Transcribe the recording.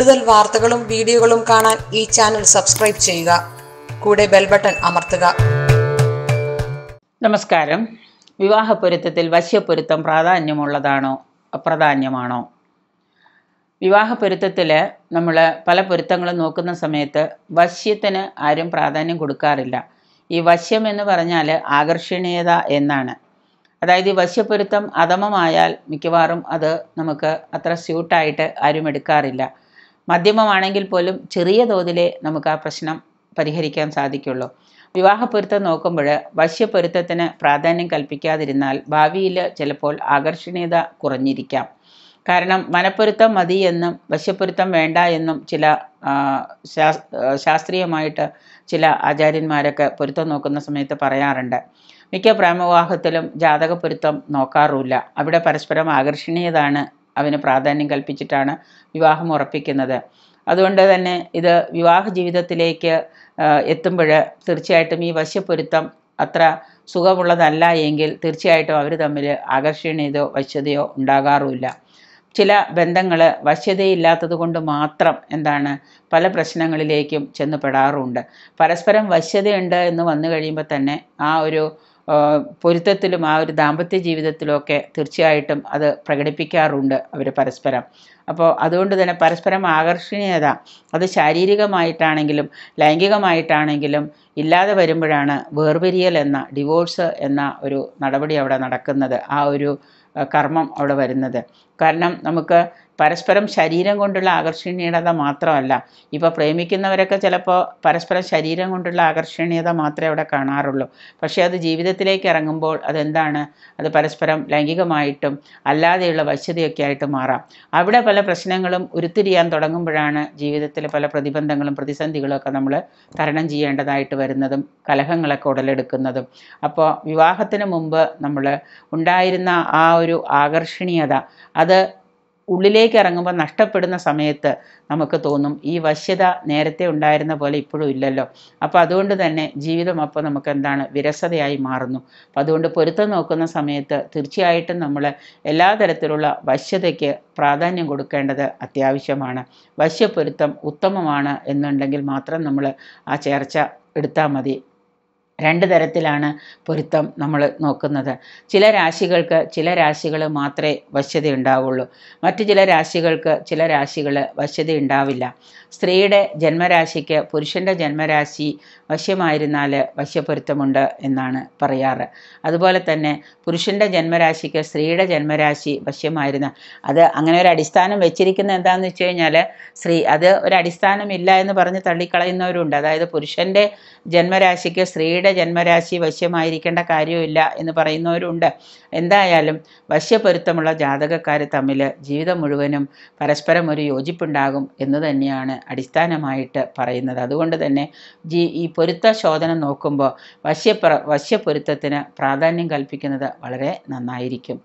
കൂടുതൽ വാർത്തകളും വീഡിയോകളും കാണാൻ ഈ ചാനൽ സബ്സ്ക്രൈബ് ചെയ്യുക കൂടെ ബെൽ ബട്ടൺ അമർത്തുക നമസ്കാരം പൊരുത്തത്തിൽ വശ്യപ്പൊരുത്തം പ്രാധാന്യമുള്ളതാണോ അപ്രാധാന്യമാണോ പൊരുത്തത്തിൽ നമ്മൾ പല പൊരുത്തങ്ങളും നോക്കുന്ന സമയത്ത് വശ്യത്തിന് ആരും പ്രാധാന്യം കൊടുക്കാറില്ല ഈ വശ്യം എന്ന് പറഞ്ഞാൽ ആകർഷണീയത എന്നാണ് അതായത് ഈ വശ്യപ്പൊരുത്തം അധമമായാൽ മിക്കവാറും അത് നമുക്ക് അത്ര സ്യൂട്ടായിട്ട് ആരും എടുക്കാറില്ല മധ്യമമാണെങ്കിൽ പോലും ചെറിയ തോതിലെ നമുക്ക് ആ പ്രശ്നം പരിഹരിക്കാൻ സാധിക്കുള്ളൂ പൊരുത്തം നോക്കുമ്പോൾ വശ്യപൊരുത്തത്തിന് പ്രാധാന്യം കൽപ്പിക്കാതിരുന്നാൽ ഭാവിയിൽ ചിലപ്പോൾ ആകർഷണീയത കുറഞ്ഞിരിക്കാം കാരണം മനപ്പൊരുത്തം മതി എന്നും വശ്യപ്പൊരുത്തം വേണ്ട എന്നും ചില ശാസ്ത്രീയമായിട്ട് ചില ആചാര്യന്മാരൊക്കെ പൊരുത്തം നോക്കുന്ന സമയത്ത് പറയാറുണ്ട് മിക്ക പ്രേമവിവാഹത്തിലും പൊരുത്തം നോക്കാറുമില്ല അവിടെ പരസ്പരം ആകർഷണീയതാണ് അവന് പ്രാധാന്യം കൽപ്പിച്ചിട്ടാണ് വിവാഹം ഉറപ്പിക്കുന്നത് അതുകൊണ്ട് തന്നെ ഇത് വിവാഹ ജീവിതത്തിലേക്ക് എത്തുമ്പോൾ തീർച്ചയായിട്ടും ഈ വശ്യപ്പൊരുത്തം അത്ര സുഖമുള്ളതല്ല എങ്കിൽ തീർച്ചയായിട്ടും അവർ തമ്മിൽ ആകർഷണീയതയോ വശ്യതയോ ഉണ്ടാകാറുമില്ല ചില ബന്ധങ്ങൾ വശ്യതയില്ലാത്തത് കൊണ്ട് മാത്രം എന്താണ് പല പ്രശ്നങ്ങളിലേക്കും ചെന്ന് പെടാറുമുണ്ട് പരസ്പരം വശ്യതയുണ്ട് എന്ന് വന്നു കഴിയുമ്പോൾ തന്നെ ആ ഒരു പൊരുത്തത്തിലും ആ ഒരു ദാമ്പത്യ ജീവിതത്തിലുമൊക്കെ തീർച്ചയായിട്ടും അത് പ്രകടിപ്പിക്കാറുണ്ട് അവർ പരസ്പരം അപ്പോൾ അതുകൊണ്ട് തന്നെ പരസ്പരം ആകർഷണീയത അത് ശാരീരികമായിട്ടാണെങ്കിലും ലൈംഗികമായിട്ടാണെങ്കിലും ഇല്ലാതെ വരുമ്പോഴാണ് വേർപിരിയൽ എന്ന ഡിവോഴ്സ് എന്ന ഒരു നടപടി അവിടെ നടക്കുന്നത് ആ ഒരു കർമ്മം അവിടെ വരുന്നത് കാരണം നമുക്ക് പരസ്പരം ശരീരം കൊണ്ടുള്ള ആകർഷണീയത മാത്രമല്ല ഇപ്പൊ പ്രേമിക്കുന്നവരൊക്കെ ചിലപ്പോൾ പരസ്പരം ശരീരം കൊണ്ടുള്ള ആകർഷണീയത മാത്രമേ അവിടെ കാണാറുള്ളൂ പക്ഷേ അത് ജീവിതത്തിലേക്ക് ഇറങ്ങുമ്പോൾ അതെന്താണ് അത് പരസ്പരം ലൈംഗികമായിട്ടും അല്ലാതെയുള്ള വശ്യതയൊക്കെ ആയിട്ട് മാറാം അവിടെ പല പ്രശ്നങ്ങളും ഉരുത്തിരിയാൻ തുടങ്ങുമ്പോഴാണ് ജീവിതത്തിൽ പല പ്രതിബന്ധങ്ങളും പ്രതിസന്ധികളും ഒക്കെ നമ്മൾ തരണം ചെയ്യേണ്ടതായിട്ട് വരുന്നതും കലഹങ്ങളൊക്കെ ഉടലെടുക്കുന്നതും അപ്പോൾ വിവാഹത്തിന് മുമ്പ് നമ്മൾ ഉണ്ടായിരുന്ന ആ ഒരു ആകർഷണീയത അത് ഉള്ളിലേക്ക് ഇറങ്ങുമ്പോൾ നഷ്ടപ്പെടുന്ന സമയത്ത് നമുക്ക് തോന്നും ഈ വശ്യത നേരത്തെ ഉണ്ടായിരുന്ന പോലെ ഇപ്പോഴും ഇല്ലല്ലോ അപ്പോൾ അതുകൊണ്ട് തന്നെ ജീവിതം അപ്പോൾ നമുക്ക് എന്താണ് വിരസതയായി മാറുന്നു അപ്പോൾ അതുകൊണ്ട് പൊരുത്തം നോക്കുന്ന സമയത്ത് തീർച്ചയായിട്ടും നമ്മൾ എല്ലാ തരത്തിലുള്ള വശ്യതയ്ക്ക് പ്രാധാന്യം കൊടുക്കേണ്ടത് അത്യാവശ്യമാണ് വശ്യപൊരുത്തം ഉത്തമമാണ് എന്നുണ്ടെങ്കിൽ മാത്രം നമ്മൾ ആ ചേർച്ച എടുത്താൽ മതി രണ്ട് തരത്തിലാണ് പൊരുത്തം നമ്മൾ നോക്കുന്നത് ചില രാശികൾക്ക് ചില രാശികൾ മാത്രമേ വശ്യത ഉണ്ടാവുള്ളൂ മറ്റു ചില രാശികൾക്ക് ചില രാശികൾ വശ്യത ഉണ്ടാവില്ല സ്ത്രീയുടെ ജന്മരാശിക്ക് പുരുഷൻ്റെ ജന്മരാശി വശ്യമായിരുന്നാൽ വശ്യപൊരുത്തമുണ്ട് എന്നാണ് പറയാറ് അതുപോലെ തന്നെ പുരുഷൻ്റെ ജന്മരാശിക്ക് സ്ത്രീയുടെ ജന്മരാശി വശ്യമായിരുന്ന അത് അങ്ങനെ ഒരു അടിസ്ഥാനം വെച്ചിരിക്കുന്ന എന്താണെന്ന് വെച്ച് കഴിഞ്ഞാൽ സ്ത്രീ അത് ഒരു അടിസ്ഥാനമില്ല എന്ന് പറഞ്ഞ് തള്ളിക്കളയുന്നവരുണ്ട് അതായത് പുരുഷൻ്റെ ജന്മരാശിക്ക് സ്ത്രീയുടെ എൻ്റെ ജന്മരാശി വശ്യമായിരിക്കേണ്ട കാര്യമില്ല എന്ന് പറയുന്നവരുണ്ട് എന്തായാലും വശ്യപൊരുത്തമുള്ള ജാതകക്കാർ തമ്മിൽ ജീവിതം മുഴുവനും പരസ്പരം ഒരു യോജിപ്പുണ്ടാകും എന്ന് തന്നെയാണ് അടിസ്ഥാനമായിട്ട് പറയുന്നത് അതുകൊണ്ട് തന്നെ ജീ ഈ പൊരുത്ത ശോധനം നോക്കുമ്പോൾ വശ്യപ്ര വശ്യപൊരുത്തത്തിന് പ്രാധാന്യം കൽപ്പിക്കുന്നത് വളരെ നന്നായിരിക്കും